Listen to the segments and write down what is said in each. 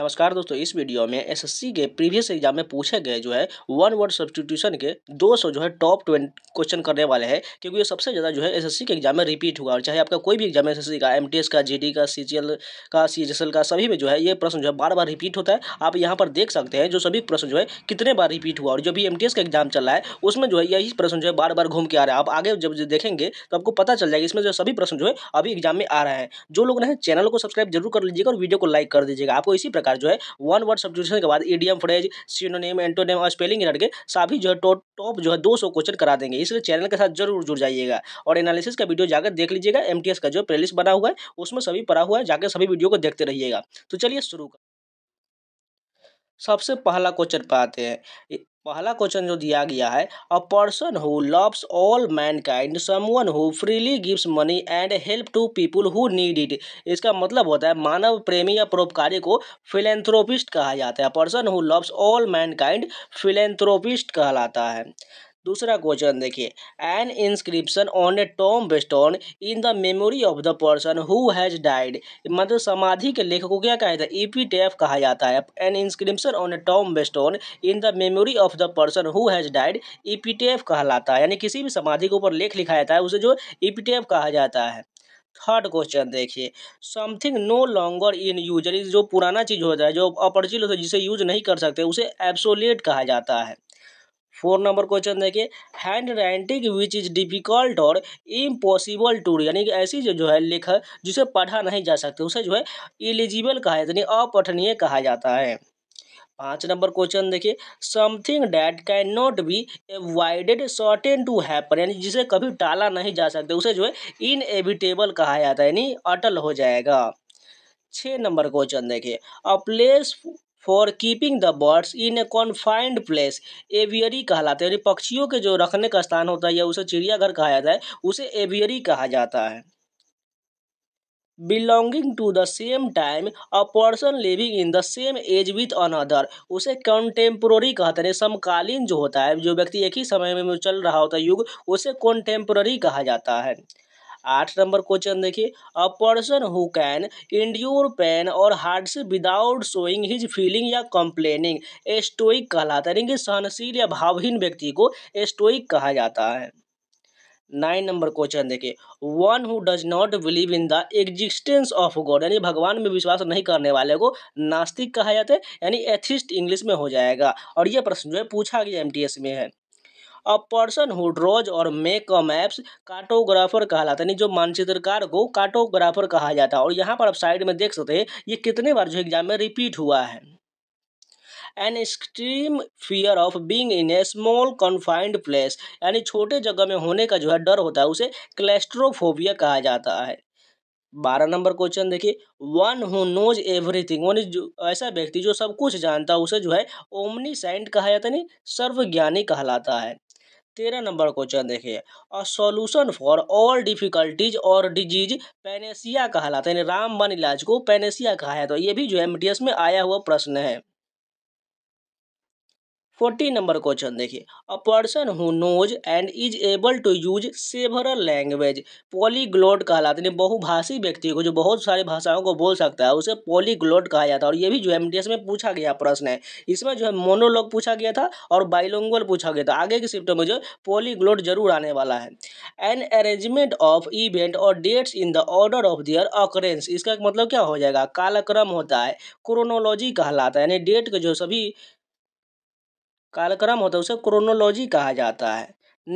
नमस्कार दोस्तों इस वीडियो में एसएससी के प्रीवियस एग्जाम में पूछे गए जो है वन वर्ड सब्सटीट्यूशन के 200 जो है टॉप ट्वेंट क्वेश्चन करने वाले हैं क्योंकि ये सबसे ज़्यादा जो है एसएससी के एग्जाम में रिपीट हुआ और चाहे आपका कोई भी एग्जाम एसएससी का एमटीएस का जीडी का सीजीएल का सी का सभी में जो है ये प्रश्न जो है बार बार रिपीट होता है आप यहाँ पर देख सकते हैं जो सभी प्रश्न जो है कितने बार रिपीट हुआ और जो भी एम का एग्जाम चल रहा है उसमें जो है यही प्रश्न जो है बार बार घूम के आ रहा है आप आगे जब देखेंगे तो आपको पता चल जाएगा इसमें जो सभी प्रश्न जो है अभी एग्जाम में आ रहा है जो लोग ना चैनल को सब्सक्राइब जरूर कर लीजिएगा और वीडियो को लाइक कर दीजिएगा आपको इसी प्रकार प्रकार जो है वन वर्ड सब्सटीट्यूशन के बाद ईडीएम फ्रेज सीनोनेम एंटोनेम और स्पेलिंग रट के सभी जो है टॉप टॉप जो है दो सौ क्वेश्चन करा देंगे इसलिए चैनल के साथ जरूर जुड़ जाइएगा और एनालिसिस का वीडियो जाकर देख लीजिएगा एम का जो प्लेलिस्ट बना हुआ है उसमें सभी पड़ा हुआ है जाकर सभी वीडियो को देखते रहिएगा तो चलिए शुरू कर सबसे पहला क्वेश्चन पाते हैं पहला क्वेश्चन जो दिया गया है a person who loves all mankind someone who freely gives money and help to people who need it इसका मतलब होता है मानव प्रेमी या परोपकारी को फिलेंथ्रोपिस्ट कहा जाता है person who loves all mankind philanthropist कहलाता है दूसरा क्वेश्चन देखिए an inscription on a tombstone in the memory of the person who has died मतलब समाधि के लेखक को क्या कहा जाता है ई कहा जाता है an inscription on a tombstone in the memory of the person who has died ई कहलाता है यानी किसी भी समाधि के ऊपर लेख लिखा जाता है उसे जो ई कहा जाता है थर्ड क्वेश्चन देखिए something no longer in use यानी जो पुराना चीज़ होता है जो अपरचिल होता है जिसे यूज नहीं कर सकते उसे एब्सोलेट कहा जाता है फोर नंबर क्वेश्चन देखिए handwriting which is difficult और इम्पॉसिबल टू यानी कि ऐसी जो जो है लेख जिसे पढ़ा नहीं जा सकते उसे जो है एलिजिबल कहा जाता है यानी अपठनीय कहा जाता है पाँच नंबर क्वेश्चन देखिए something that can not be avoided certain and to happen यानी जिसे कभी टाला नहीं जा सकता उसे जो है इनएविटेबल कहा जाता है यानी अटल हो जाएगा छः नंबर क्वेश्चन देखिए a place for keeping the birds in a confined place aviary कहलाते हैं यानी पक्षियों के जो रखने का स्थान होता है या उसे चिड़ियाघर कहा जाता है उसे एवियरी कहा जाता है belonging to the same time a person living in the same age with another उसे कॉन्टेम्प्रोरी कहते हैं समकालीन जो होता है जो व्यक्ति एक ही समय में चल रहा होता है युग उसे कॉन्टेम्प्रोरी कहा जाता है आठ नंबर क्वेश्चन देखिए a person who can endure pain और hardship without showing his feeling या कंप्लेनिंग एस्टोइक कहलाता है यानी कि सहनशील या भावहीन व्यक्ति को एस्टोइक कहा जाता है नाइन नंबर क्वेश्चन देखिए one who does not believe in the existence of God यानी भगवान में विश्वास नहीं करने वाले को नास्तिक कहा जाता है यानी एथिस्ट इंग्लिश में हो जाएगा और यह प्रश्न जो है पूछा गया एस में है अ पर्सन हु ड्रॉज और मेक अ मैप्स कार्टोग्राफर कहलाता है यानी जो मानचित्रकार को कार्टोग्राफर कहा जाता है और यहाँ पर आप साइड में देख सकते हैं ये कितने बार जो एग्जाम में रिपीट हुआ है an extreme fear of being in a small confined place यानी छोटे जगह में होने का जो है डर होता है उसे क्लेस्ट्रोफोबिया कहा जाता है बारह नंबर क्वेश्चन देखिए वन हु नोज एवरीथिंग वो जो ऐसा व्यक्ति जो सब कुछ जानता है उसे जो है ओमनी साइंट कहा जाता है नहीं सर्वज्ञानी कहलाता है तेरह नंबर क्वेश्चन देखिए a solution for all difficulties और डिजीज पेनेसिया कहलाता है यानी रामबन इलाज को पेनेसिया कहा है तो ये भी जो है एम में आया हुआ प्रश्न है फोर्टीन नंबर क्वेश्चन देखिए a person who knows and is able to use several language polyglot कहलाते हैं बहुभाषी व्यक्ति को जो बहुत सारी भाषाओं को बोल सकता है उसे पॉलीग्लोट कहा जाता है और ये भी जो एम में पूछा गया प्रश्न है इसमें जो है मोनोलॉग पूछा गया था और बाइलोंगल पूछा गया था आगे के शिफ्ट में जो पॉलीग्लोट जरूर आने वाला है एन अरेंजमेंट ऑफ इवेंट और dates in the order of their occurrence इसका मतलब क्या हो जाएगा कालक्रम होता है क्रोनोलॉजी कहलाता है यानी डेट के जो सभी कालक्रम होता है उसे क्रोनोलॉजी कहा जाता है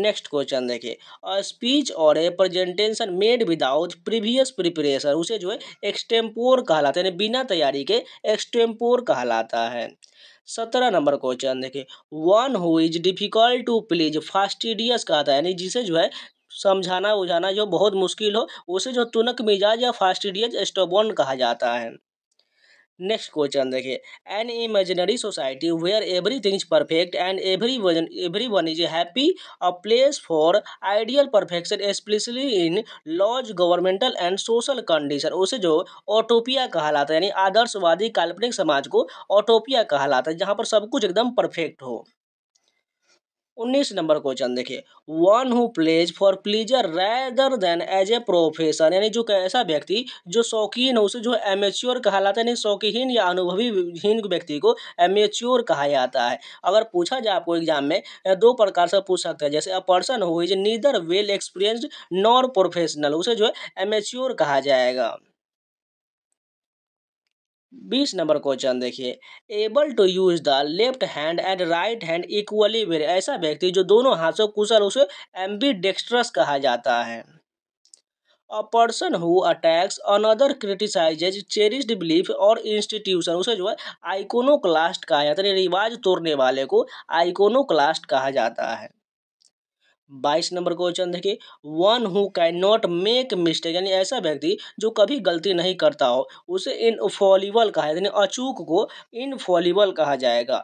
नेक्स्ट क्वेश्चन देखिए स्पीच और a presentation made without previous preparation उसे जो है एक्सटेम्पोर कहलाता है यानी बिना तैयारी के एक्सटेम्पोर कहलाता है सत्रह नंबर क्वेश्चन देखिए one who is difficult to please fastidious कहता है यानी जिसे जो है समझाना बुझाना जो बहुत मुश्किल हो उसे जो तुनक मिजाज या फास्टिडियस स्टोबोन कहा जाता है नेक्स्ट क्वेश्चन देखिए an imaginary society where everything perfect and every one every one is happy a place for ideal perfection specially in laws governmental and social condition उसे जो ऑटोपिया कहलाता है यानी आदर्शवादी काल्पनिक समाज को ऑटोपिया कहलाता है जहाँ पर सब कुछ एकदम परफेक्ट हो उन्नीस नंबर क्वेश्चन देखिए one who plays for pleasure rather than as a profession यानी जो ऐसा व्यक्ति जो शौकीन हो उसे जो एमेच्योर कहा जाता है यानी शौकीन या अनुभवीहीन व्यक्ति को एमेच्योर कहा जाता है अगर पूछा जाए आपको एग्जाम में दो प्रकार से पूछ सकते हैं जैसे a person who is neither well experienced nor professional उसे जो है एमेच्योर कहा जाएगा बीस नंबर क्वेश्चन देखिए able to use the left hand and right hand equally वेर ऐसा व्यक्ति जो दोनों हाथ से कुशल उसे एम्बी डेक्स्ट्रस कहा जाता है a person who attacks another criticizes cherished belief और इंस्टीट्यूशन उसे जो है आइकोनो क्लास्ट कहा जाता है रिवाज तोड़ने वाले को आइकोनो क्लास्ट कहा जाता है बाईस नंबर क्वेश्चन देखिए one who can cannot make mistake यानी ऐसा व्यक्ति जो कभी गलती नहीं करता हो उसे इनफॉलिबल कहा यानी अचूक को इनफॉलिबल कहा जाएगा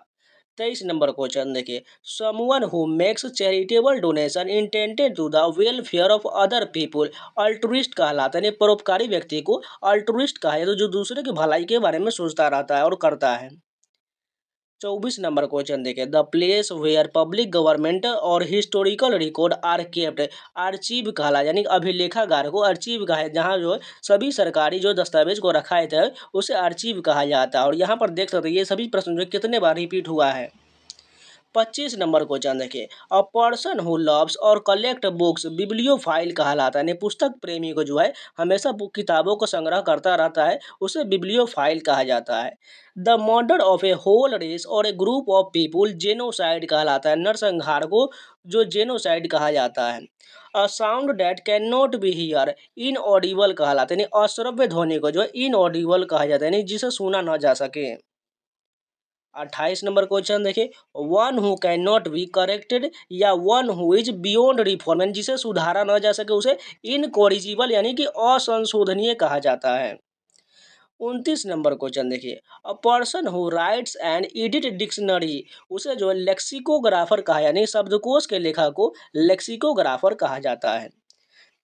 तेईस नंबर क्वेश्चन देखिए someone who makes charitable donation intended to the welfare of other people altruist कहलाता है यानी परोपकारी व्यक्ति को अल्ट्रिस्ट कहा जाता है जो दूसरे की भलाई के बारे में सोचता रहता है और करता है चौबीस नंबर क्वेश्चन देखें the place where public government और historical record are kept archive कहला यानी अभिलेखागार को आर्चीव कहा है जहाँ जो सभी सरकारी जो दस्तावेज को रखा है उसे आर्चीव कहा जाता है और यहाँ पर देख सकते हैं ये सभी प्रश्न जो कितने बार रिपीट हुआ है पच्चीस नंबर क्वेश्चन देखिए अ पर्सन हु लव्स और कलेक्ट बुक्स बिब्लियो फाइल कहलाता है पुस्तक प्रेमी को जो है हमेशा किताबों को संग्रह करता रहता है उसे बिब्लियो फाइल कहा जाता है the murder of a whole race और a group of people genocide कहलाता है नरसंहार को जो जेनोसाइड कहा जाता है a sound that can not be hear inaudible कहलाता है यानी अश्रव्य ध्वनि को जो है इन ऑडिबल कहा जाता है यानी जिसे सुना ना जा सके अट्ठाईस नंबर क्वेश्चन देखिए one who can not be corrected या one who is beyond reform यानी जिसे सुधारा ना जा सके उसे इनकोरिजिबल यानी कि असंशोधनीय कहा जाता है उनतीस नंबर क्वेश्चन देखिए a person who writes and edit dictionary उसे जो है लेक्सिकोग्राफर कहा यानी शब्दकोश के लेखा को लेक्सिकोग्राफर कहा जाता है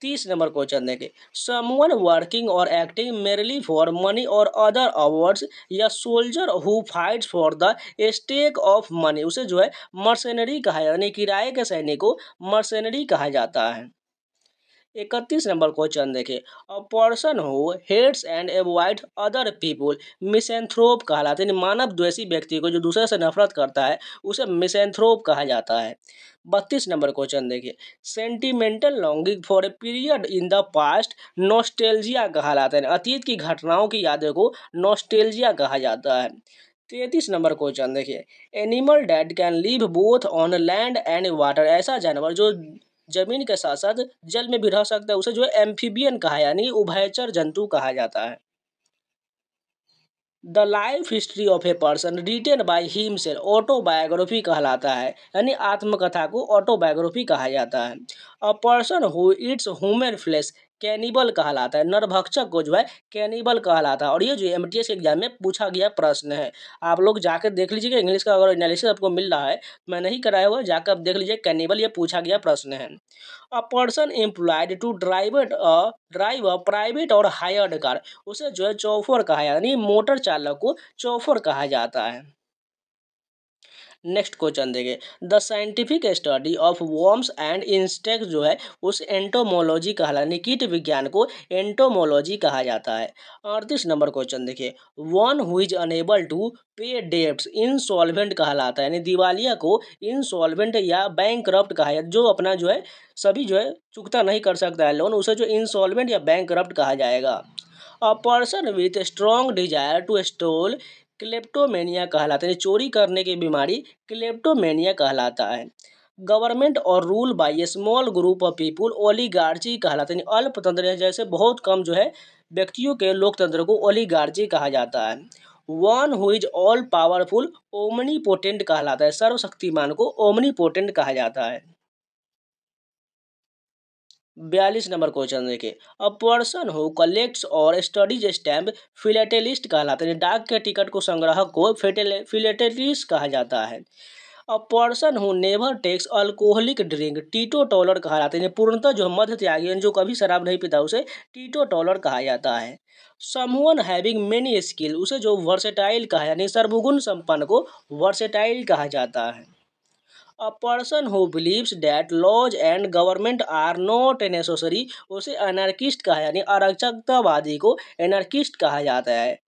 तीस नंबर क्वेश्चन देखें समवन वर्किंग और एक्टिंग मेरली फॉर मनी और अदर अवार्ड्स या soldier who fights for the stake of money उसे जो है मर्सेनरी कहा यानी किराए के सैनिक को मर्सेनरी कहा जाता है इकतीस नंबर क्वेश्चन देखिए a person who hates and avoid other people misanthrope कहलाते हैं मानव द्वेषी व्यक्ति को जो दूसरे से नफरत करता है उसे मिसेंथ्रोप कहा जाता है बत्तीस नंबर क्वेश्चन देखिए sentimental longing for a period in the past nostalgia कहलाते हैं अतीत की घटनाओं की यादें को नोस्टेलजिया कहा जाता है तैतीस नंबर क्वेश्चन देखिए animal that can live both on land and water ऐसा जानवर जो जमीन के साथ साथ जल में भी रह सकता है उसे जो है एम्फीबियन कहा यानी उभयचर जंतु कहा जाता है the life history of a person written by himself autobiography कहलाता है यानी आत्मकथा को ऑटोबायोग्राफी कहा जाता है a person who eats human flesh cannibal कहलाता है नरभक्षक को जो है कैनिबल कहलाता है और ये जो एम के एग्जाम में पूछा गया प्रश्न है आप लोग जाकर देख लीजिए इंग्लिश का अगर एनालिसिस आपको मिल रहा है मैं नहीं कराया हुआ जाकर आप देख लीजिए कैनिबल ये पूछा गया प्रश्न है a person employed to drive a drive a private और हायर्ड कार उसे जो है चौफर कहा जाता है यानी मोटर चालक को चौफर कहा जाता है नेक्स्ट क्वेश्चन देंगे the scientific study of worms and insect जो है उस एंटोमोलॉजी कहलाने कीट विज्ञान को एंटोमोलॉजी कहा जाता है अड़तीस नंबर क्वेश्चन देखिए one who is unable to pay debts insolvent कहलाता है यानी दिवालिया को इनसॉल्वेंट या बैंक कहा जाता जो अपना जो है सभी जो है चुकता नहीं कर सकता है लोन उसे जो इंसॉल्वेंट या बैंक कहा जाएगा a person with strong desire to stole kleptomania कहलाता है चोरी करने की बीमारी क्लेप्टोमेनिया कहलाता है गवर्नमेंट और rule by a small group of people oligarchy कहलाते हैं अल्पतंत्र जैसे बहुत कम जो है व्यक्तियों के लोकतंत्र को ओलीगार्जी कहा जाता है one who is all powerful omnipotent कहलाता है सर्वशक्तिमान को ओमनी पोटेंट कहा जाता है बयालीस नंबर क्वेश्चन देखिए अ पर्सन हो कलेक्ट्स और स्टडीज स्टैम्प फिलेटेलिस्ट कहलाते हैं डाक के टिकट को संग्रह को फिलेटेलिस्ट कहा जाता है a person who never takes alcoholic drink teetotaller कहा जाता है पूर्णतः जो मध्य त्यागी जो कभी शराब नहीं पीता उसे टीटो टॉलर कहा जाता है समवन हैविंग मेनी स्किल उसे जो वर्सेटाइल कहा यानी सर्वगुण संपन्न को वर्सेटाइल कहा जाता है a person who believes that laws and government are not necessary उसे एनार्किस्ट कहा यानी अरक्षकतावादी को एनार्किस्ट कहा जाता है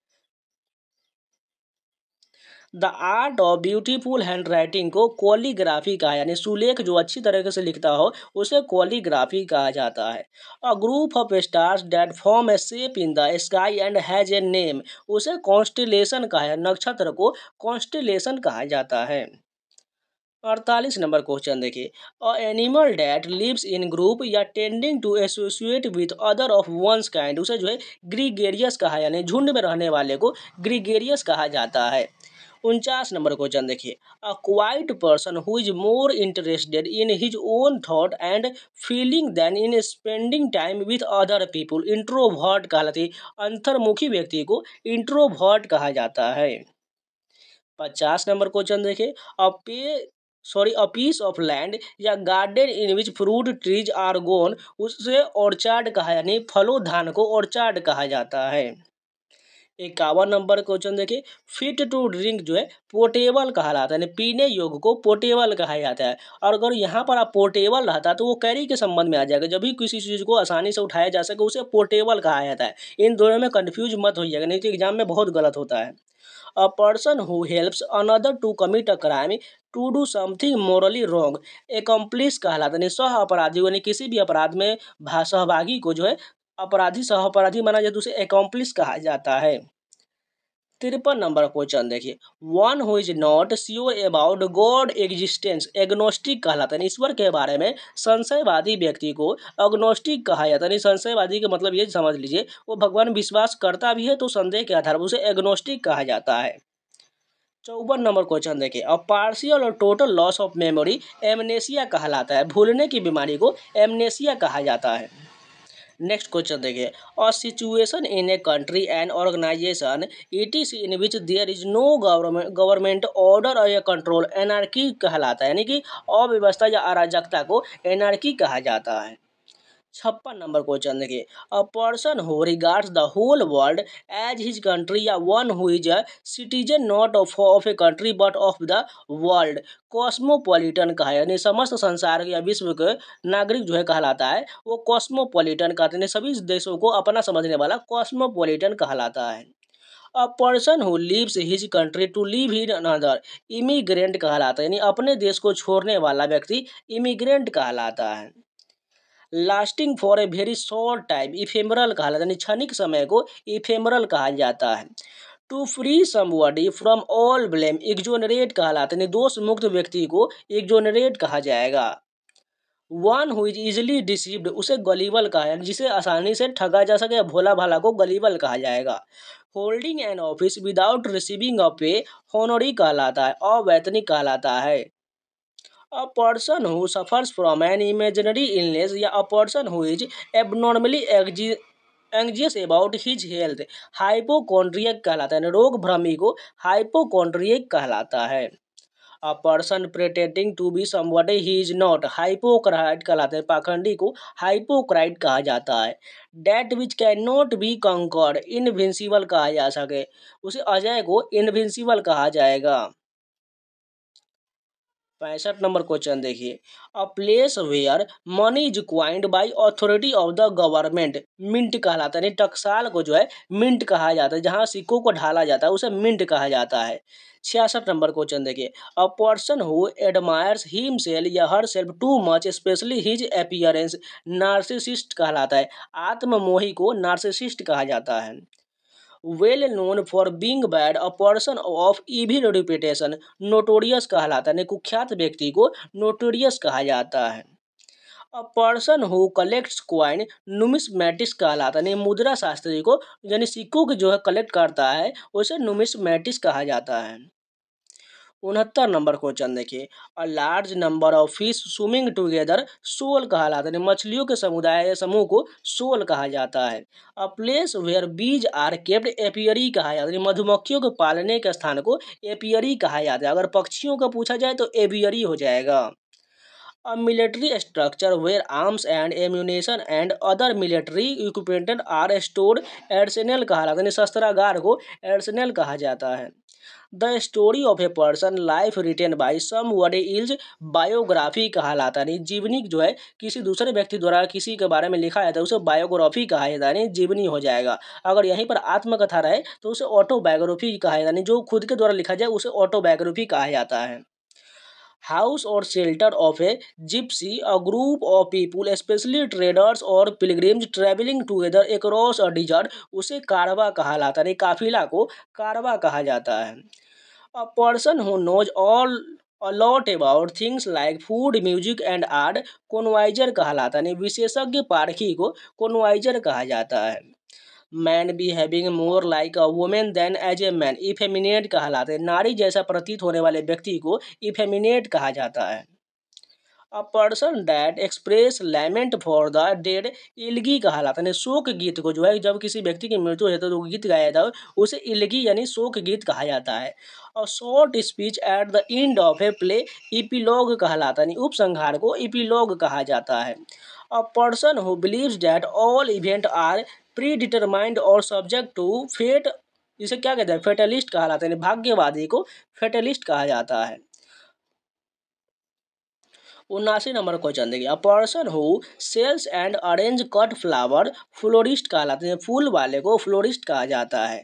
the art of beautiful hand writing को कॉलीग्राफी कहा यानी सुलेख जो अच्छी तरीके से लिखता हो उसे कॉलीग्राफी कहा जाता है a group of stars that form a shape in the sky and has a name उसे कॉन्स्टिलेशन कहा नक्षत्र को कॉन्स्टिलेशन कहा जाता है अड़तालीस नंबर क्वेश्चन देखिए a animal that lives in group या tending to associate with other of one's kind उसे जो है ग्रीगेरियस कहा यानी झुंड में रहने वाले को ग्रीगेरियस कहा जाता है उनचास नंबर क्वेश्चन देखिए a quiet person who is more interested in his own thought and feeling than in spending time with other people introvert कहलाते है अंतर्मुखी व्यक्ति को इंट्रोवर्ट कहा जाता है पचास नंबर क्वेश्चन देखिए a pay sorry a piece of land या garden in which fruit trees are grown उसे ऑर्चार्ड कहा यानी फलो धान को ऑर्चार्ड कहा जाता है इक्यावन नंबर क्वेश्चन देखिए फिट टू ड्रिंक जो है पोर्टेबल कहा जाता है यानी पीने योग्य को पोर्टेबल कहा जाता है और अगर यहाँ पर आप पोर्टेबल रहता तो वो कैरी के संबंध में आ जाएगा जब भी किसी चीज़ को आसानी से उठाया जा सके उसे पोर्टेबल कहा जाता है इन दोनों में कन्फ्यूज मत होइएगा नहीं तो एग्जाम में बहुत गलत होता है a person who helps another to commit a crime to do something morally wrong accomplice कहलाता है सह अपराधी यानी किसी भी अपराध में सहभागी को जो है अपराधी सह अपराधी माना जाता तो है उसे एकम्प्लिस कहा जाता है तिरपन नंबर क्वेश्चन देखिए one who is not sure about God existence agnostic कहलाता है ईश्वर के बारे में संशयवादी व्यक्ति को अग्नोस्टिक कहा जाता है संशयवादी का मतलब ये समझ लीजिए वो भगवान विश्वास करता भी है तो संदेह के आधार पर उसे एग्नोस्टिक कहा जाता है चौवन नंबर क्वेश्चन देखिए अब पार्शियल और total loss of memory amnesia कहलाता है भूलने की बीमारी को एमनेशिया कहा जाता है नेक्स्ट क्वेश्चन देखिए a situation in a country and organization it is in which there is no government government order और कंट्रोल एनआरकी कहलाता है यानी कि अव्यवस्था या अराजकता को एनआरकी कहा जाता है छप्पन नंबर क्वेश्चन देखिए a person who regards the whole world as his country या one who is a citizen not of of a country but of the world cosmopolitan कहा यानी समस्त संसार या विश्व के नागरिक जो है कहलाता है वो कॉस्मोपॉलिटन कहते हैं सभी देशों को अपना समझने वाला कॉस्मोपॉलिटन कहलाता है a person who leaves his country to live in another immigrant कहलाता है यानी अपने देश को छोड़ने वाला व्यक्ति इमिग्रेंट कहलाता है lasting for a very short time ephemeral कहा जाता है क्षणिक समय को इफेमरल कहा जाता है to free someone from all blame exonerate कहलाते है दोष मुक्त व्यक्ति को एग्जोनरेट कहा जाएगा one who is easily deceived उसे गलीबल कहा जाए जिसे आसानी से ठगा जा सके भोला भाला को गलीबल कहा जाएगा holding an office without receiving a pay honorary कहलाता है अवैतनिक कहलाता है a person who suffers from an imaginary illness या a person who is abnormally abnormally anxious about his health hypochondriac कहलाता है रोग भ्रमी को हाइपोकॉन्ड्रियक कहलाता है a person pretending to be somebody he is not hypocrite कहलाते हैं पाखंडी को हाइपोक्राइट कहा जाता है that which can not be conquered invincible कहा जा सके उसे अजय को इनविंसिबल कहा जाएगा पैंसठ नंबर क्वेश्चन देखिए a place where money is coined by authority of the government mint कहलाता है टकसाल को जो है मिंट कहा जाता है जहाँ सिक्कों को ढाला जाता है उसे मिंट कहा जाता है छियासठ नंबर क्वेश्चन देखिए a person who admires himself या herself too much specially his appearance narcissist कहलाता है आत्ममोही को नार्सिसिस्ट कहा जाता है well known for being bad a person of evil reputation notorious कहलाता है कुख्यात व्यक्ति को नोटोरियस कहा जाता है a person who collects coin numismatics कहलाता है मुद्रा शास्त्री को यानी सिक्कों को जो है कलेक्ट करता है उसे नुमिस्मेटिक्स कहा जाता है उनहत्तर नंबर क्वेश्चन देखिए a large number of fish swimming together shoal कहा जाता है मछलियों के समुदाय या समूह को सोल कहा जाता है a place where bees are kept apiary कहा जाता है मधुमक्खियों के पालने के स्थान को एपियरी कहा जाता है अगर पक्षियों का पूछा जाए तो एपियरी हो जाएगा a military structure where arms and ammunition and other military equipment are store arsenal कहा जाता है शस्त्रागार को एडसेनल कहा जाता है the story of a person life written by someone is biography लाता नहीं जीवनी जो है किसी दूसरे व्यक्ति द्वारा किसी के बारे में लिखा जाता है तो उसे बायोग्राफी कहा जाता है जीवनी हो जाएगा अगर यहीं पर आत्मकथा रहे तो उसे ऑटोबायोग्राफी कहा जाता है जो खुद के द्वारा लिखा जाए उसे ऑटोबायोग्राफी कहा जाता है हाउस और shelter of a gypsy a group of people specially traders और pilgrims travelling together across और डिजर्ट उसे कारवा कहा जाता है काफिला को कारवा कहा जाता है A person who knows all a lot about things like food, music and art कोनवाइजर कहलाता है विशेषज्ञ पारखी को कोनवाइजर कहा जाता है man be having more like a women than as a man effeminate कहलाते हैं नारी जैसा प्रतीत होने वाले व्यक्ति को इफेमिनेट कहा जाता है a person that express lament for the dead elegy कहलाता है शोक गीत को जो है जब किसी व्यक्ति की मृत्यु होती है तो गीत गाया जाता है उसे इलगी यानी शोक गीत कहा जाता है और short speech at the end of a play epilogue कहलाता है उपसंहार को इपीलॉग कहा जाता है a person who believes that all event are predetermined or subject to fate इसे क्या कहते हैं फेटलिस्ट कहा जाता है भाग्यवादी को फेटलिस्ट कहा जाता है उन्नासी नंबर क्वेश्चन देखिए a person who sells and arrange cut flower florist कहलाते हैं फूल वाले को फ्लोरिस्ट कहा जाता है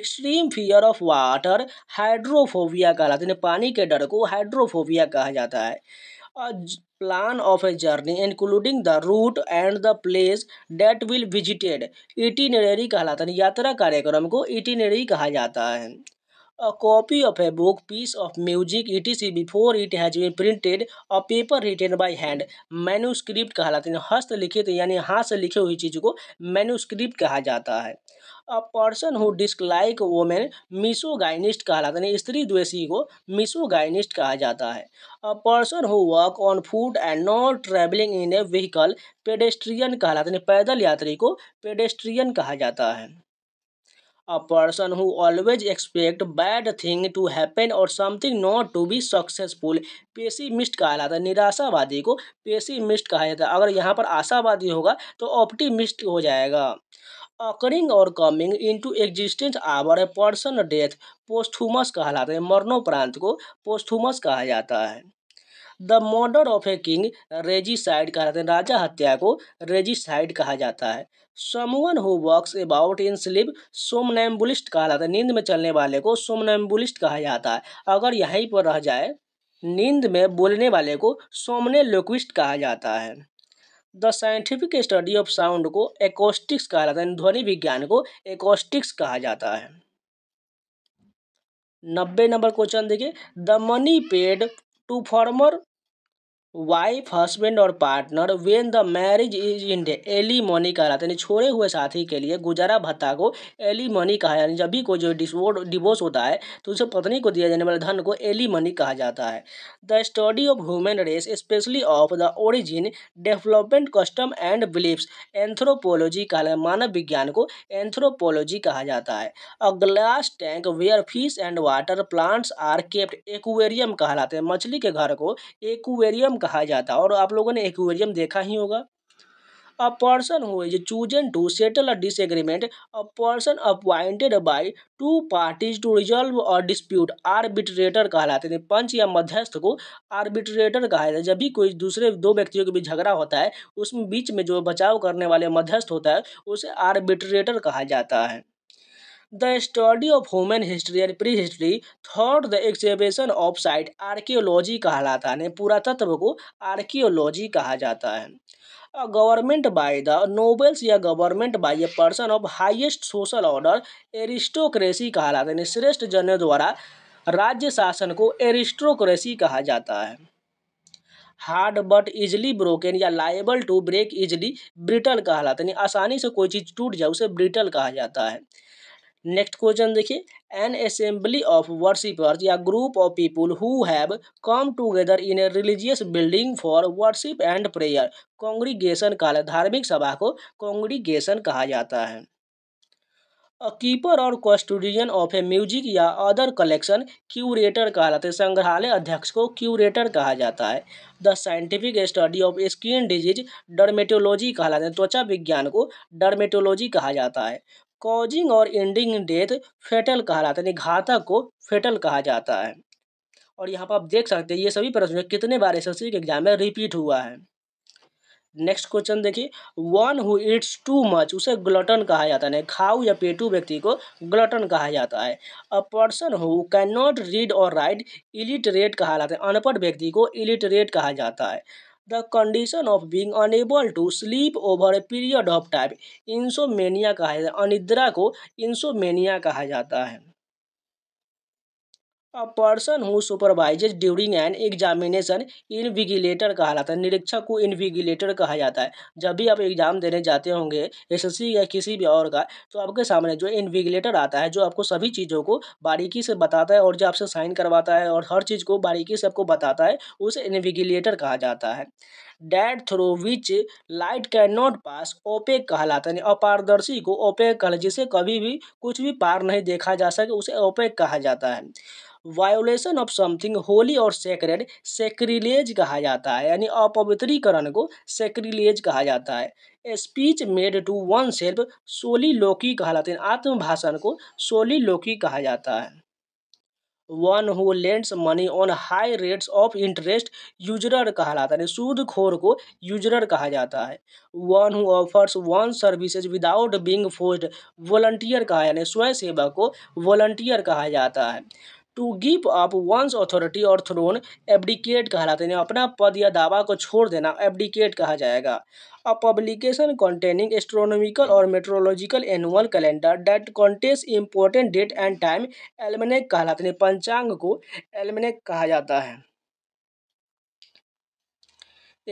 extreme fear of water hydrophobia कहलाते हैं पानी के डर को हाइड्रोफोबिया कहा जाता है plan of a journey including the route and the place that will visited itinerary कहलाता है यात्रा कार्यक्रम को इटिनरी कहा जाता है A copy of a book, piece of music, etc. before it has been printed, a paper written by hand. Manuscript कहलाते हैं हस्तलिखित यानी हाथ से लिखे हुई चीज़ को मैन्यूस्क्रिप्ट कहा जाता है a person who dislike women misogynist कहलाते हैं स्त्री द्वेषी को मिसोगाइनिस्ट कहा जाता है a person who walk on foot and not travelling in a vehicle pedestrian कहलाते हैं पैदल यात्री को पेडेस्ट्रियन कहा जाता है person who always expect bad thing to happen or something not to be successful पेशी पेसीमिस्ट कहा जाता है निराशावादी को पेसीमिस्ट कहा जाता है अगर यहाँ पर आशावादी होगा तो मिस्ट हो जाएगा occurring or coming into existence आवर ए पर्सन डेथ पोस्थूमस कहा जाता है मरणोपरांत को पोस्थूमस कहा जाता है the murder of a king regicide कहा जाता है राजा हत्या को रेजिसाइड कहा जाता है someone who walks about in sleep somnambulist कहा जाता है नींद में चलने वाले को सोमनेम्बुलिस्ट कहा जाता है अगर यहीं पर रह जाए नींद में बोलने वाले को सोमने लोक्विस्ट कहा जाता है the scientific study of sound को एकोस्टिक्स कहा जाता है ध्वनि विज्ञान को एकोस्टिक्स कहा जाता है नब्बे नंबर क्वेश्चन देखिए the money paid to former wife husband or partner when the marriage is end alimony कहलाते हैं छोड़े हुए साथी के लिए गुजारा भत्ता को एली मनी कहा यानी जब भी कोई जो डिवोर्स होता है तो उसे पत्नी को दिया जाने वाला धन को एली मनी कहा जाता है the study of human race specially of the origin development custom and beliefs anthropology कहा मानव विज्ञान को एंथ्रोपोलॉजी कहा जाता है a glass tank where fish and water plants are kept aquarium कहलाते हैं मछली के घर को एक्वेरियम कहा जाता है और आप लोगों ने एक्वेरियम देखा ही होगा a person who is chosen to settle a disagreement a person appointed by two parties to resolve a dispute arbitrator कहलाते थे पंच या मध्यस्थ को आर्बिट्रेटर कहा जाता है जब भी कोई दूसरे दो व्यक्तियों के बीच झगड़ा होता है उसमें बीच में जो बचाव करने वाले मध्यस्थ होता है उसे आर्बिट्रेटर कहा जाता है study of of history and prehistory thought the excavation of site archaeology कहलाता है पुरातत्व को आर्कियोलॉजी कहा जाता है गवर्नमेंट बाय द नोबल्स या government by a person of highest social order aristocracy कहलाता है श्रेष्ठ जनों द्वारा राज्य शासन को एरिस्टोक्रेसी कहा जाता है हार्ड बट इजली ब्रोकन या liable to break easily brittle कहलाता है आसानी से कोई चीज़ टूट जाए उसे ब्रिटल कहा जाता है नेक्स्ट क्वेश्चन देखिए एन असेंबली ऑफ वर्शिपर्स या group of people who have come together in a religious building for worship and prayer congregation कहा धार्मिक सभा को कॉन्ग्रीगेशन कहा जाता है a keeper or custodian of a museum या अदर कलेक्शन क्यूरेटर कहा जाता है संग्रहालय अध्यक्ष को क्यूरेटर कहा जाता है the scientific study of skin disease dermatology कहा जाता है त्वचा विज्ञान को डर्मेटोलॉजी कहा जाता है कॉजिंग और एंडिंग डेथ फेटल कहा जाता है घातक को फेटल कहा जाता है और यहाँ पर आप देख सकते हैं ये सभी प्रश्न कितने बार एस के एग्जाम में रिपीट हुआ है नेक्स्ट क्वेश्चन देखिए one who eats too much उसे ग्लटन कहा जाता है खाऊ या पेटू व्यक्ति को ग्लटन कहा जाता है a person who can not read or write illiterate कहा जाता है अनपढ़ व्यक्ति को इलिटरेट कहा जाता है the condition of being unable to sleep over a period of time insomnia कहा जाता है अनिद्रा को इंसोमेनिया कहा जाता है a person who supervise during an examination invigilator कहा जाता है निरीक्षक को इनविजिलेटर कहा जाता है जब भी आप एग्जाम देने जाते होंगे एस या किसी भी और का तो आपके सामने जो इनविजिलेटर आता है जो आपको सभी चीज़ों को बारीकी से बताता है और जो आपसे साइन करवाता है और हर चीज़ को बारीकी से आपको बताता है उसे इनविजिलेटर कहा जाता है that through which light can not pass opaque कहलाता है अपारदर्शी को ओपेक कहला जिसे कभी भी कुछ भी पार नहीं देखा जा सके उसे ओपेक कहा जाता है वायोलेशन ऑफ समथिंग होली और सेक्रेड सेक्रिलेज कहा जाता है यानी अपवित्रीकरण को सेक्रिलेज कहा जाता है speech made to oneself soliloquy कहलाते हैं आत्मभाषण को सोली लोकी कहा जाता है one who lends money on high rates of interest usurer कहा जाता है सूदखोर को यूजरर कहा जाता है one who offers one services without being forced volunteer कहा यानी सेवा को वॉलंटियर कहा जाता है to give up one's authority or throne abdicate कहा जाता है अपना पद या दावा को छोड़ देना एबडिकेट कहा जाएगा a publication containing astronomical or meteorological annual calendar that contains important date and time almanac कहलाते हैं पंचांग को एलमेनेक कहा जाता है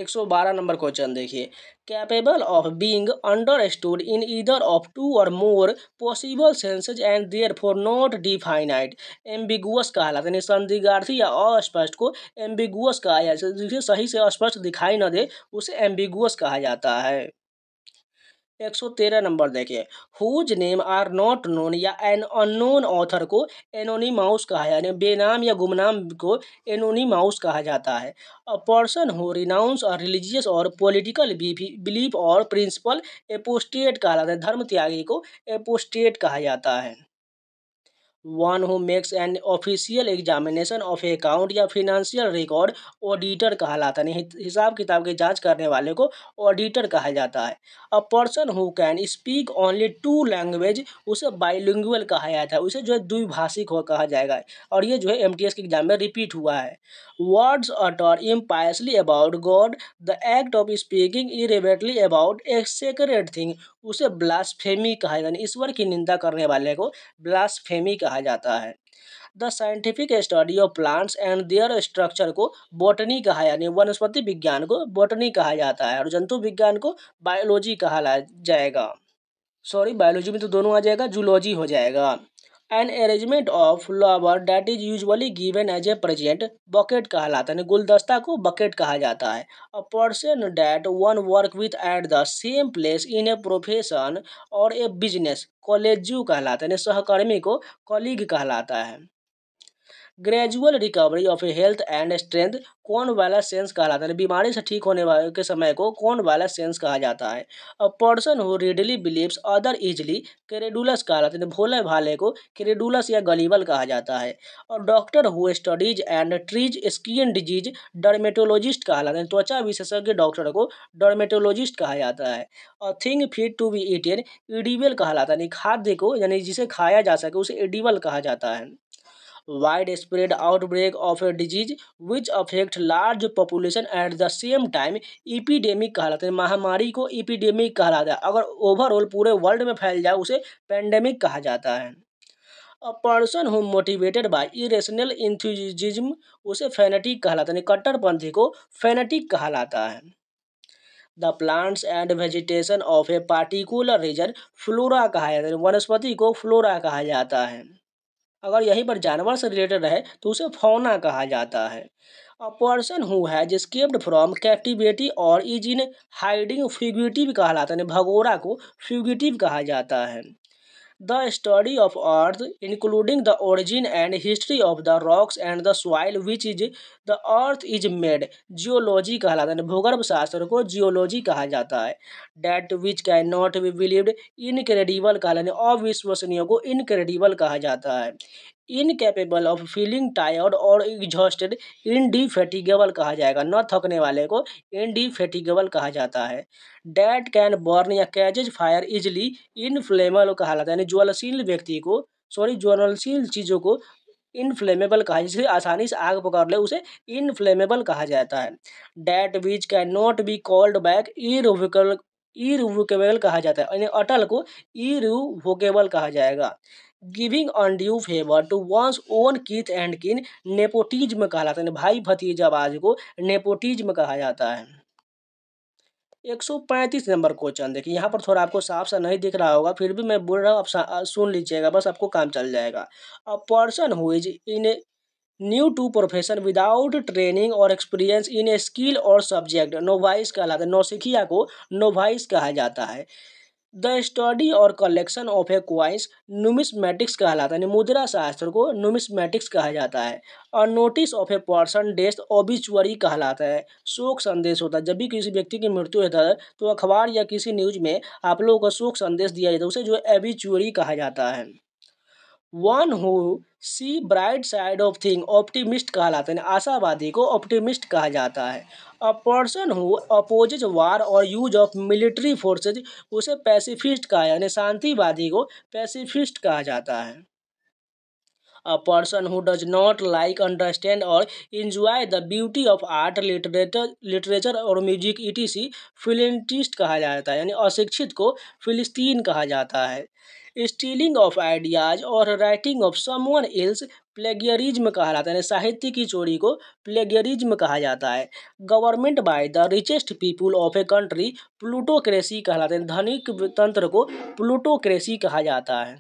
एक सौ बारह नंबर क्वेश्चन देखिए capable of being understood in either of two or more possible senses and therefore not definite ambiguous कहा जाता है संदिगार्थी या अस्पष्ट को ambiguous कहा जाता है जिसे सही से स्पष्ट दिखाई न दे उसे ambiguous कहा जाता है एक सौ तेरह नंबर देखिए whose name are not known या एन अननोन ऑथर को एनोनी माउस कहा जाता है बेनाम या गुमनाम को एनोनी माउस कहा जाता है a person who renounce or religious or political belief or principle apostate कहा जाता है धर्म त्यागी को एपोस्टेट कहा जाता है one who makes an official examination of account या फिनेंशियल रिकॉर्ड ऑडिटर कहलाता है हिसाब किताब की जांच करने वाले को ऑडिटर कहा जाता है a person who can speak only two language उसे बाइलिंगुअल कहा जाता है उसे जो है द्विभाषिक हो कहा जाएगा और ये जो है एम के एग्जाम में रिपीट हुआ है words utter impiously about God the act of speaking irreverently about a sacred thing उसे ब्लास्फेमी कहा यानी ईश्वर की निंदा करने वाले को ब्लासफेमी कहा जाता है the scientific study of plants and their structure को बॉटनी कहा यानी वनस्पति विज्ञान को बॉटनी कहा जाता है और जंतु विज्ञान को बायोलॉजी कहा जाएगा सॉरी बायोलॉजी में तो दोनों आ जाएगा जूलॉजी हो जाएगा an arrangement of flower that is usually given as a present bouquet कहलाता है गुलदस्ता को बकेट कहा जाता है a person that one work with at the same place in a profession or a business कॉलेजू कहलाता है सहकर्मी को कॉलीग कहलाता है gradual recovery of health and strength वाला सेंस कहा जाता है बीमारी से ठीक होने वाले के समय को कौन वाला सेंस कहा जाता है a person who readily believes other easily credulous कहा जाता है भोले भाले को क्रेडुलस या गलीबल कहा जाता है और doctor who studies and treats skin disease dermatologist कहा जाता है त्वचा विशेषज्ञ डॉक्टर को डर्मेटोलॉजिस्ट कहा जाता है और thing fit to be eaten edible कहा जाता है खाद्य को यानी जिसे खाया जा सके उसे एडिबल कहा जाता है spread outbreak of a disease which affect large population at the same time epidemic कहलाते है महामारी को epidemic कहलाता है अगर ओवरऑल पूरे वर्ल्ड में फैल जाए उसे पेंडेमिक कहा जाता है a person who motivated by irrational enthusiasm उसे फेनेटिक कहलाता है कट्टरपंथी को फेनेटिक कहलाता है the plants and vegetation of a particular region flora कहा जाता है वनस्पति को फ्लोरा कहा जाता है अगर यहीं पर जानवर से रिलेटेड रहे तो उसे फौना कहा जाता है a person who has escaped from captivity or is in hiding fugitive कहलाता है भगोरा को फ्यूगिटिव कहा जाता है the study of earth including the origin and history of the rocks and the soil which is the earth is made geology कहा कहलाता है भूगर्भ शास्त्र को जियोलॉजी कहा जाता है that which can not be believed incredible कहा कहलाने अविश्वसनीय को इनक्रेडिबल कहा जाता है incapable of feeling tired or exhausted indefatigable कहा जाएगा न थकने वाले को इनडिफेटिगेबल कहा जाता है डैट कैन बर्न या कैचेज फायर इजली इनफ्लेमेबल कहा जाता है यानी ज्वलनशील व्यक्ति को सॉरी ज्वलनशील चीज़ों को इनफ्लेमेबल कहा जिसे आसानी से आग पकड़ ले उसे इनफ्लेमेबल कहा जाता है that which can not be called back irrevocable irrevocable कहा जाता है यानी अटल को इरिवोकेबल कहा जाएगा giving undue favour to one's own kith and kin nepotism जाता है भाई भतीजाबाज को नेपोटिज्म कहा जाता है एक सौ पैंतीस नंबर क्वेश्चन देखिए यहाँ पर थोड़ा आपको साफ सा नहीं दिख रहा होगा फिर भी मैं बोल रहा हूँ आप सुन लीजिएगा बस आपको काम चल जाएगा a person who is in new to profession without training or experience in a skill or subject novice कहलाता है नौसिखिया को नोवाइस कहा जाता है the study or collection of a coins numismatics कहलाता है मुद्रा शास्त्र को नुमिसमेटिक्स कहा जाता है और नोटिस ऑफ ए पर्सन डेस्ट ओबिचुअरी कहलाता है शोक संदेश होता है जब भी किसी व्यक्ति की मृत्यु होता है तो अखबार या किसी न्यूज में आप लोगों को शोक संदेश दिया जाता है उसे जो एबिचुअरी कहा जाता है one who see bright side of thing optimist कहलाते हैं आशावादी को ऑप्टिमिस्ट कहा जाता है a person who opposes war or use of military forces उसे पैसिफिस्ट कहा यानी शांतिवादी को पैसिफिस्ट कहा जाता है a person who does not like understand or enjoy the beauty of art literature literature और म्यूजिक ईटीसी फिलेंटिस्ट कहा जाता है यानी अशिक्षित को फिलिस्तीन कहा जाता है stealing of ideas or writing of someone else plagiarism कहा जाता है साहित्य की चोरी को प्लेगियरिज्म कहा जाता है government by the richest people of a country plutocracy कहलाते हैं धनिक तंत्र को प्लूटोक्रेसी कहा जाता है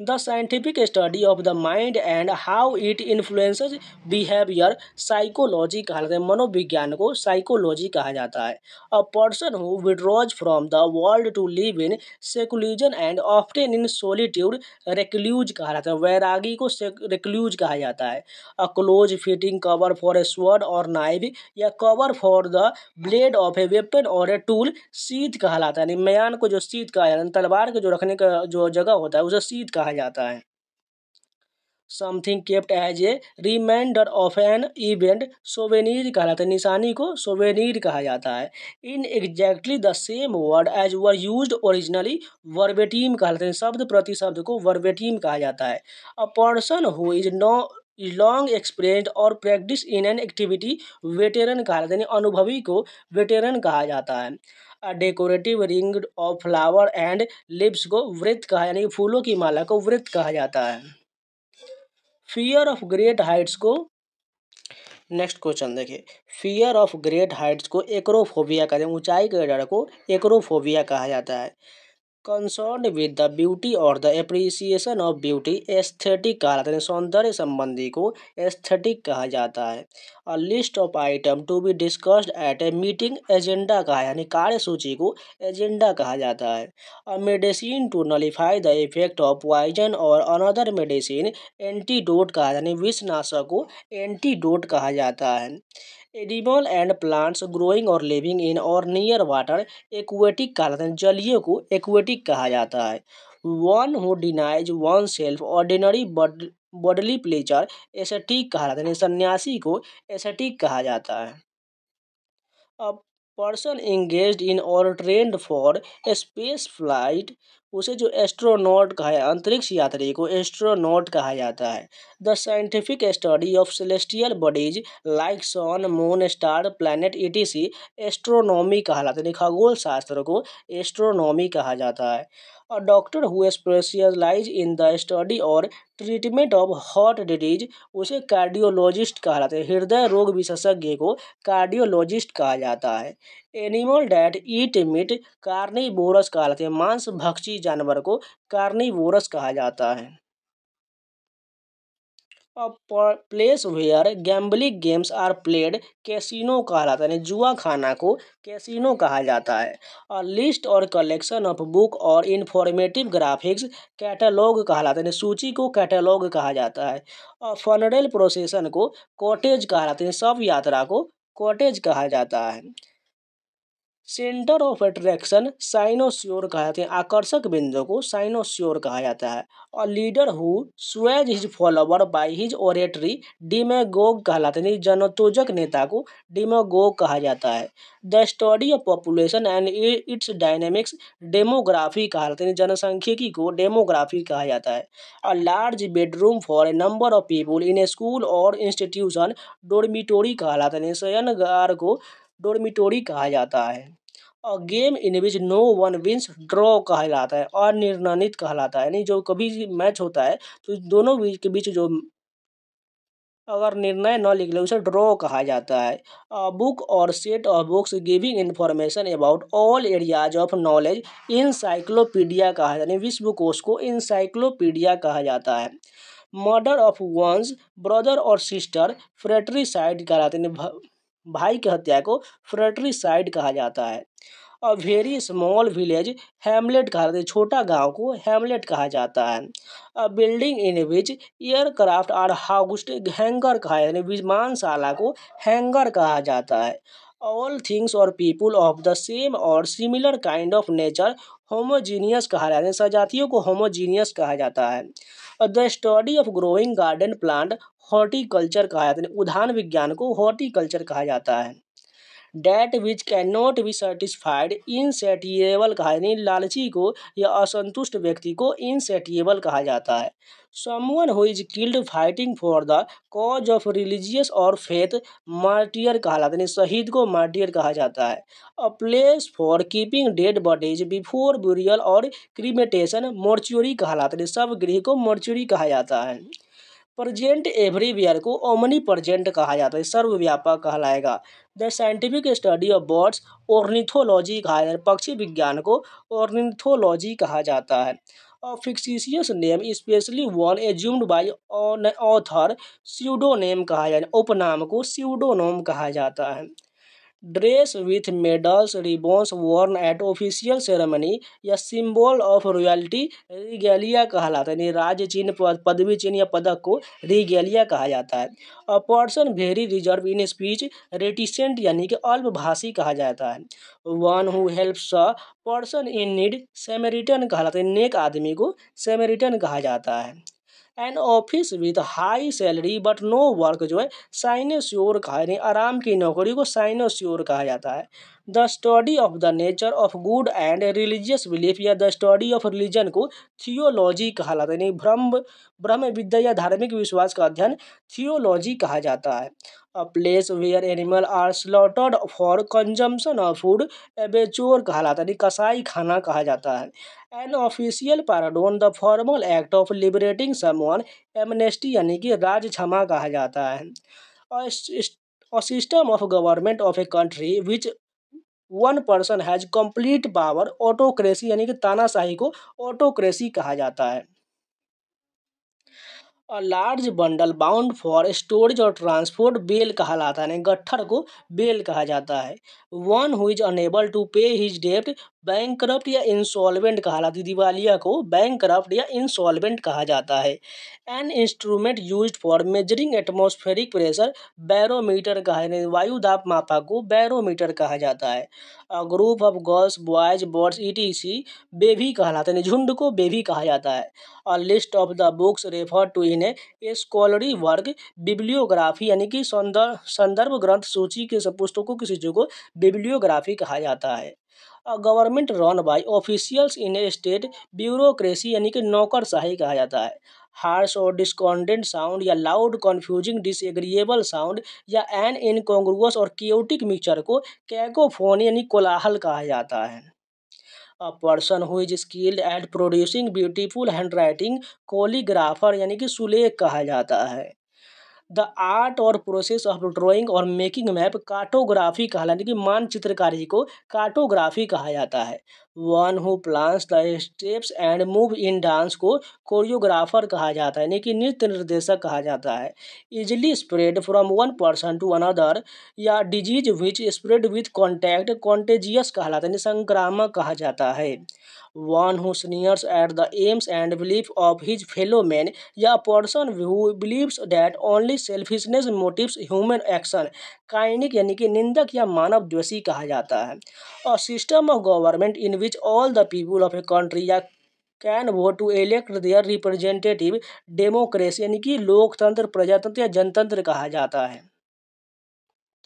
the scientific study of the mind and how it influence behaviour psychology कहा जाता है मनोविज्ञान को साइकोलॉजी कहा जाता है a person who withdraws from the world to live in seclusion and often in solitude recluse कहा जाता है वैरागी को रेक्ल्यूज कहा जाता है a close fitting cover for a sword or knife या cover for the blade of a weapon or a tool सीध कहलाता है यानी मैन को जो सीध कहा जाता है तलवार के जो रखने का जो जगह होता है उसे सीध कहा कहा जाता है something kept as a reminder of an event souvenir कहा जाता है निशानी को सोवेनीर कहा जाता है in exactly the same word as were use originally verbatim कहा जाता है शब्द प्रति शब्द को वर्बेटीम कहा जाता है a person who is no long experience or practice in an activity veteran कहा जाता है यानी अनुभवी को वेटेरन कहा जाता है decorative ring of flower and leaves को वृत्त कहा यानी फूलों की माला को वृत्त कहा जाता है फियर ऑफ ग्रेट हाइट्स को नेक्स्ट क्वेश्चन देखिए फियर ऑफ ग्रेट हाइट्स को एकरोफोबिया कहते हैं ऊंचाई के डर को एकरोफोबिया कहा जाता है concern with the beauty or the appreciation of beauty aesthetic कहा जाता है सौंदर्य संबंधी को एस्थेटिक कहा जाता है or list of item to be discussed at a meeting agenda कहा यानी कार्यसूची को एजेंडा कहा जाता है or medicine to nullify the effect of poison or another medicine antidote कहा यानी विषनाशक को एंटीडोट कहा जाता है edible and plants growing or living in or near water aquatic कहलाते हैं जलीय को एक्वेटिक कहा जाता है one who denies oneself ordinary bodily pleasure ascetic कहा जाता है सन्यासी को एसेटिक कहा जाता है अब पर्सन इंगेज इन और ट्रेंड फॉर स्पेस फ्लाइट उसे जो एस्ट्रोनॉट कहा है अंतरिक्ष यात्री को एस्ट्रोनॉट कहा जाता है the scientific study of celestial bodies like sun moon star planet E C astronomy कहा जाता है खगोल शास्त्र को एस्ट्रोनॉमी कहा जाता है और doctor who specialize in the study or treatment of heart disease उसे कार्डियोलॉजिस्ट कहा जाता है हृदय रोग विशेषज्ञ को कार्डियोलॉजिस्ट कहा जाता है एनिमल डैट ईट मिट कार्निबोरस कहलाते हैं मांस भक्षी जानवर को कार्निबोरस कहा जाता है place where gambling games are played casino कहलाता है जुआ खाना को कैसीनो कहा जाता है or list or collection of book or informative graphics catalogue कहलाता है सूची को कैटलॉग कहा जाता है और फनरल प्रोसेसन को कॉटेज कहलाते हैं सब यात्रा को कॉटेज कहा जाता है सेंटर ऑफ अट्रैक्शन साइनोस्योर कहा जाता है आकर्षक बिंदु को साइनोस्योर कहा जाता है or leader who sways his follower by his oratory demagogue कहलाते हैं जनतोजक नेता को डिमेगोग कहा जाता है the study of population and its dynamics demography कहा जाता है जनसंख्यिकी को डेमोग्राफी कहा जाता है a large bedroom for a number of people in a school or institution dormitory कहलाते हैं शयनगार को डोरमिटोरी कहा जाता है or game in which no one wins draw कहलाता है और अनिर्णित कहलाता है यानी जो कभी मैच होता है तो दोनों बीच के बीच जो अगर निर्णय न ले उसे ड्रॉ कहा जाता है or book or set of books giving information about all areas of knowledge encyclopedia कहा जाता है यानी कोश को इनसाइक्लोपीडिया कहा जाता है murder of one's brother or sister fratricide कहलाते हैं भाई की हत्या को साइड कहा जाता है और वेरी स्मॉल विलेज हेमलेट कहा जाता है छोटा गांव को हेमलेट कहा जाता है a building in which aircraft are housed hangar कहा जाता है विमानशाला को हैंगर कहा जाता है all things or people of the same or similar kind of nature homogeneous कहा जाता है सजातियों को होमोजीनियस कहा जाता है the study of growing garden plant horticulture कहा जाता है उद्यान विज्ञान को हॉर्टिकल्चर कहा जाता है that which can not be satisfied insatiable कहा यानी लालची को या असंतुष्ट व्यक्ति को इनसेटिएबल कहा जाता है someone who is killed fighting for the cause of religious or faith martyr कहा जाता है शहीद को मार्टियर कहा जाता है a place for keeping dead bodies before burial or cremation mortuary कहा जाता है सब गृह को मोर्चुरी कहा जाता है प्रजेंट एवरीवेयर को ओमनी प्रजेंट कहा जाता है सर्वव्यापक कहलाएगा the scientific study of birds ornithology कहा जाता है पक्षी विज्ञान को ऑर्निथोलॉजी कहा जाता है or fictitious name specially one assumed by author pseudonym कहा जाता है उपनाम को स्यूडोनोम कहा जाता है dress with medals ribbons worn at official ceremony या सिंबल ऑफ रॉयल्टी रिगेलिया कहलाता है यानी राज्य चिन्ह पद पदवी चिन्ह या पदक को रिगेलिया कहा जाता है a person very reserve in speech reticent यानी कि अल्पभाषी कहा जाता है one who helps a person in need Samaritan कहलाता है नेक आदमी को सेमेरिटन कहा जाता है an office with high salary but no work जो है साइनोश्योर कहा यानी आराम की नौकरी को साइनोश्योर कहा जाता है the study of the nature of God and religious belief या द स्टडी ऑफ रिलीजन को थियोलॉजी कहा जाता है यानी ब्रह्म ब्रह्म विद्या या धार्मिक विश्वास का अध्ययन थियोलॉजी कहा जाता है a place where animal are slaughtered for consumption of food abattoir कहलाता है कसाई खाना कहा जाता है an official pardon the formal act of liberating someone amnesty यानी कि राज क्षमा कहा जाता है a system of government of a country which one person has complete power autocracy यानी कि तानाशाही को ऑटोक्रेसी कहा जाता है a large bundle bound for storage or transport bell कहलाता है गट्ठर को बेल कहा जाता है one who is unable to pay his डेप्ट बैंक या इंसॉल्वेंट कहा जाता है दिवालिया को बैंक या इंसॉल्वेंट कहा जाता है an instrument use for measuring atmospheric pressure barometer कहा यानी वायु दाप मापा को बैरोमीटर कहा जाता है a group of girls boys birds E T C bevy कहलाता है झुंड को बेबी कहा जाता है or list of the books refer to in a scholarly work bibliography यानी कि संदर्भ संदर्भ ग्रंथ सूची के पुस्तकों की सूची को बिब्लियोग्राफी कहा जाता है government run by officials in a state bureaucracy यानी कि नौकरशाही कहा जाता है हार्स और डिस्कॉन्डेंट साउंड या लाउड कन्फ्यूजिंग डिसएग्रीएबल साउंड या an incongruous or chaotic mixture को कैकोफोन यानी कोलाहल कहा जाता है a person who is skilled at producing beautiful hand writing calligrapher यानी कि सुलेख कहा जाता है the art or process of drawing or making map cartography कहा यानी की मानचित्रकारी को कार्टोग्राफी कहा जाता है one who plans the steps and move in dance को कोरियोग्राफर कहा जाता है यानी कि नृत्य निर्देशक कहा जाता है easily spread from one person to another या disease which spread with contact contagious कहलाता है संक्रामक कहा जाता है one who sneers at the aims and belief of his fellow man या person who believes that only selfishness motive human action cynic यानी कि निंदक या मानव द्वेषी कहा जाता है or system of government in which all the people of a country या can vote to elect their representative democracy यानी कि लोकतंत्र प्रजातंत्र या जनतंत्र कहा जाता है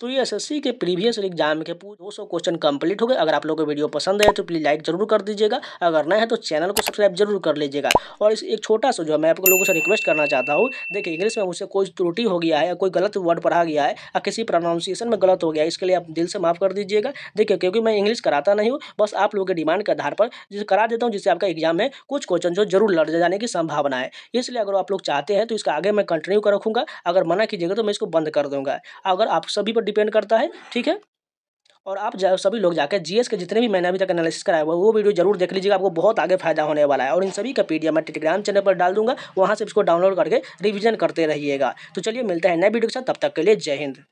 तो ये एस के प्रीवियस एग्जाम के दो सौ क्वेश्चन कंप्लीट हो गए अगर आप लोगों को वीडियो पसंद है तो प्लीज़ लाइक जरूर कर दीजिएगा अगर नए है तो चैनल को सब्सक्राइब जरूर कर लीजिएगा और इस एक छोटा सा जो है मैं आपको लोगों से रिक्वेस्ट करना चाहता हूँ देखिए इंग्लिश में मुझसे कोई त्रुटि हो गया है या कोई गलत वर्ड पढ़ा गया है या किसी प्रोनाउंसिएशन में गलत हो गया है इसके लिए आप दिल से माफ़ कर दीजिएगा देखिए क्योंकि मैं इंग्लिश कराता नहीं हूँ बस आप लोगों के डिमांड के आधार पर जिसे करा देता हूँ जिससे आपका एग्जाम में कुछ क्वेश्चन जो जरूर लड़ जाने की संभावना है इसलिए अगर आप लोग चाहते हैं तो इसका आगे मैं कंटिन्यू कर रखूँगा अगर मना कीजिएगा तो मैं इसको बंद कर दूँगा अगर आप सभी पर डिपेंड करता है ठीक है और आप सभी लोग जाकर जीएस के जितने भी मैंने अभी तक एनालिसिस कराया हुआ वो वीडियो जरूर देख लीजिएगा आपको बहुत आगे फायदा होने वाला है और इन सभी का पीडीएफ मैं टेलीग्राम चैनल पर डाल दूंगा वहाँ से इसको डाउनलोड करके रिविजन करते रहिएगा तो चलिए मिलता है नए वीडियो के साथ तब तक के लिए जय हिंद